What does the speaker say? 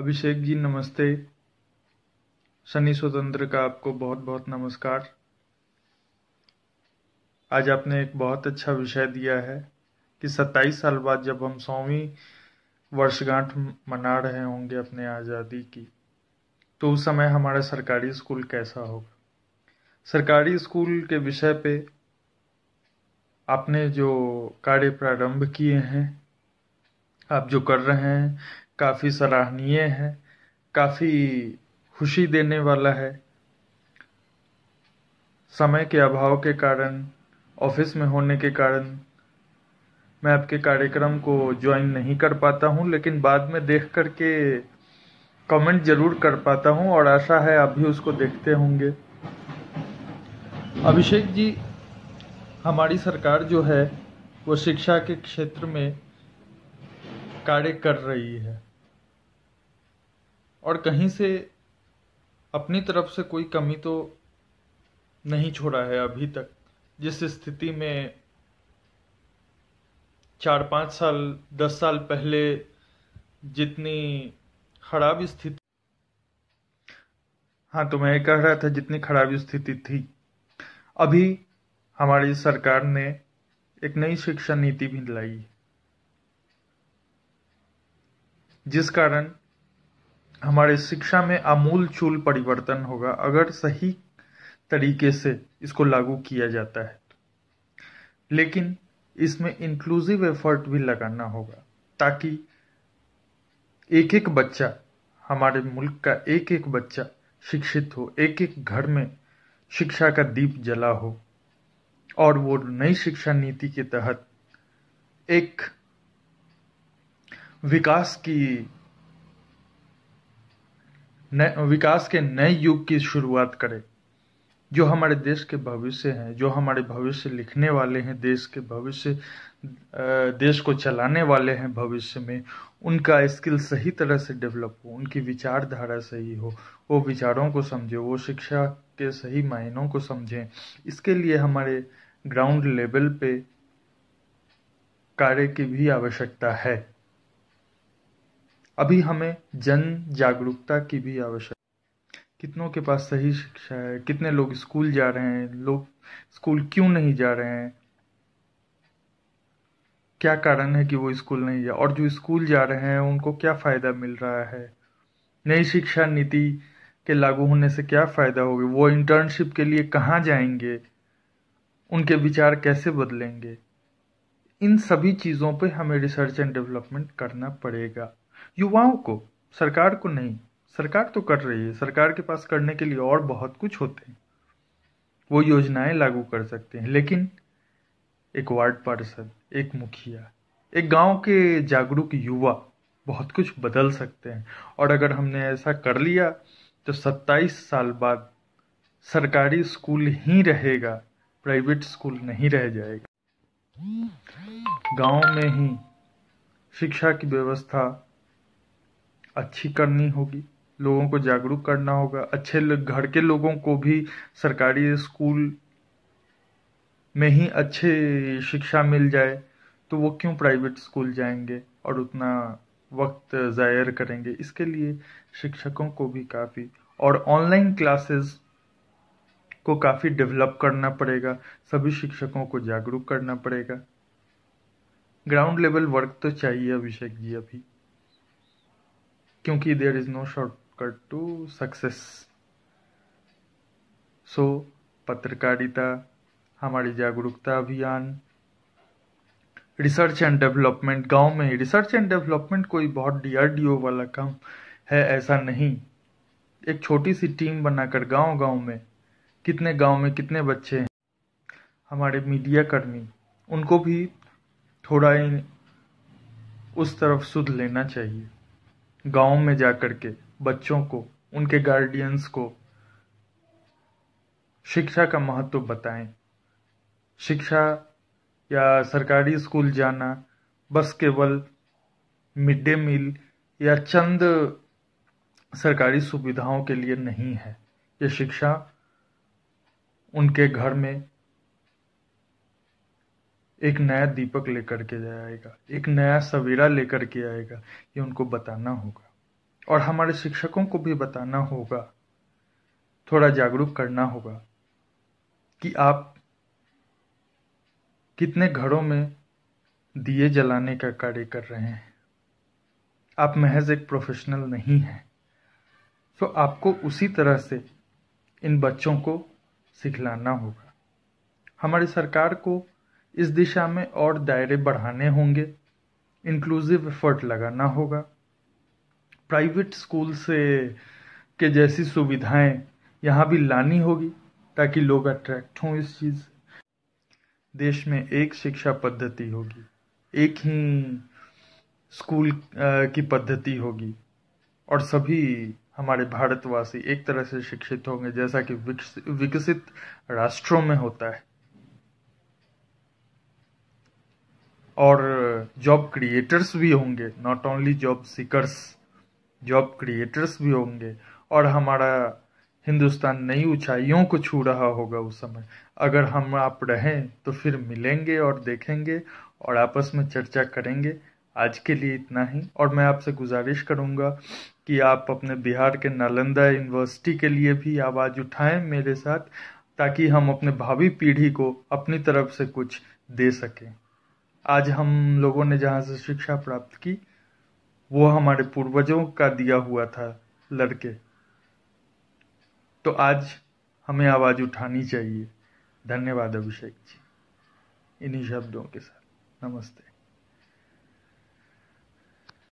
अभिषेक जी नमस्ते शनि स्वतंत्र का आपको बहुत बहुत नमस्कार आज आपने एक बहुत अच्छा विषय दिया है कि सत्ताईस साल बाद जब हम सौवीं वर्षगांठ मना रहे होंगे अपने आज़ादी की तो उस समय हमारा सरकारी स्कूल कैसा होगा सरकारी स्कूल के विषय पे आपने जो कार्य प्रारंभ किए हैं आप जो कर रहे हैं काफ़ी सराहनीय है काफ़ी खुशी देने वाला है समय के अभाव के कारण ऑफिस में होने के कारण मैं आपके कार्यक्रम को ज्वाइन नहीं कर पाता हूँ लेकिन बाद में देख करके कमेंट जरूर कर पाता हूँ और आशा है आप भी उसको देखते होंगे अभिषेक जी हमारी सरकार जो है वो शिक्षा के क्षेत्र में कार्य कर रही है और कहीं से अपनी तरफ से कोई कमी तो नहीं छोड़ा है अभी तक जिस स्थिति में चार पाँच साल दस साल पहले जितनी खराब स्थिति हाँ तो मैं ये कह रहा था जितनी खराब स्थिति थी अभी हमारी सरकार ने एक नई शिक्षा नीति भी लाई जिस कारण हमारे शिक्षा में आमूल चूल परिवर्तन होगा अगर सही तरीके से इसको लागू किया जाता है लेकिन इसमें इंक्लूसिव एफर्ट भी लगाना होगा ताकि एक एक बच्चा हमारे मुल्क का एक एक बच्चा शिक्षित हो एक एक घर में शिक्षा का दीप जला हो और वो नई शिक्षा नीति के तहत एक विकास की विकास के नए युग की शुरुआत करें जो हमारे देश के भविष्य हैं जो हमारे भविष्य लिखने वाले हैं देश के भविष्य देश को चलाने वाले हैं भविष्य में उनका स्किल सही तरह से डेवलप हो उनकी विचारधारा सही हो वो विचारों को समझे वो शिक्षा के सही मायनों को समझें इसके लिए हमारे ग्राउंड लेवल पे कार्य की भी आवश्यकता है अभी हमें जन जागरूकता की भी आवश्यकता कितनों के पास सही शिक्षा है कितने लोग स्कूल जा रहे हैं लोग स्कूल क्यों नहीं जा रहे हैं क्या कारण है कि वो स्कूल नहीं जा और जो स्कूल जा रहे हैं उनको क्या फ़ायदा मिल रहा है नई शिक्षा नीति के लागू होने से क्या फ़ायदा होगा वो इंटर्नशिप के लिए कहाँ जाएंगे उनके विचार कैसे बदलेंगे इन सभी चीज़ों पे हमें रिसर्च एंड डेवलपमेंट करना पड़ेगा युवाओं को सरकार को नहीं सरकार तो कर रही है सरकार के पास करने के लिए और बहुत कुछ होते हैं वो योजनाएं लागू कर सकते हैं लेकिन एक वार्ड पार्षद एक मुखिया एक गांव के जागरूक युवा बहुत कुछ बदल सकते हैं और अगर हमने ऐसा कर लिया तो 27 साल बाद सरकारी स्कूल ही रहेगा प्राइवेट स्कूल नहीं रह जाएगा गांव में ही शिक्षा की व्यवस्था अच्छी करनी होगी लोगों को जागरूक करना होगा अच्छे घर के लोगों को भी सरकारी स्कूल में ही अच्छे शिक्षा मिल जाए तो वो क्यों प्राइवेट स्कूल जाएंगे और उतना वक्त ज़ायर करेंगे इसके लिए शिक्षकों को भी काफ़ी और ऑनलाइन क्लासेस को काफ़ी डेवलप करना पड़ेगा सभी शिक्षकों को जागरूक करना पड़ेगा ग्राउंड लेवल वर्क तो चाहिए अभिषेक जी अभी क्योंकि there is no shortcut to success so पत्रकारिता हमारी जागरूकता अभियान रिसर्च एंड डेवलपमेंट गांव में रिसर्च एंड डेवलपमेंट कोई बहुत डीआरडीओ वाला काम है ऐसा नहीं एक छोटी सी टीम बनाकर गांव गांव में कितने गांव में कितने बच्चे हैं हमारे मीडिया कर्मी उनको भी थोड़ा इन उस तरफ सुध लेना चाहिए गाँव में जाकर के बच्चों को उनके गार्डियंस को शिक्षा का महत्व बताएं शिक्षा या सरकारी स्कूल जाना बस केवल मिड डे मील या चंद सरकारी सुविधाओं के लिए नहीं है ये शिक्षा उनके घर में एक नया दीपक लेकर के जाएगा एक नया सवेरा लेकर के आएगा ये उनको बताना होगा और हमारे शिक्षकों को भी बताना होगा थोड़ा जागरूक करना होगा कि आप कितने घरों में दिए जलाने का कार्य कर रहे हैं आप महज एक प्रोफेशनल नहीं हैं तो आपको उसी तरह से इन बच्चों को सिखलाना होगा हमारी सरकार को इस दिशा में और दायरे बढ़ाने होंगे इंक्लूसिव एफर्ट लगाना होगा प्राइवेट स्कूल से के जैसी सुविधाएं यहाँ भी लानी होगी ताकि लोग अट्रैक्ट हों इस चीज़ देश में एक शिक्षा पद्धति होगी एक ही स्कूल की पद्धति होगी और सभी हमारे भारतवासी एक तरह से शिक्षित होंगे जैसा कि विकसित राष्ट्रों में होता है और जॉब क्रिएटर्स भी होंगे not only job seekers job creators भी होंगे और हमारा हिंदुस्तान नई ऊंचाइयों को छू रहा होगा उस समय अगर हम आप रहें तो फिर मिलेंगे और देखेंगे और आपस में चर्चा करेंगे आज के लिए इतना ही और मैं आपसे गुजारिश करूंगा कि आप अपने बिहार के नालंदा यूनिवर्सिटी के लिए भी आवाज़ उठाएं मेरे साथ ताकि हम अपने भावी पीढ़ी को अपनी तरफ से कुछ दे सकें आज हम लोगों ने जहाँ से शिक्षा प्राप्त की वो हमारे पूर्वजों का दिया हुआ था लड़के तो आज हमें आवाज़ उठानी चाहिए धन्यवाद अभिषेक जी इन्हीं शब्दों के साथ नमस्ते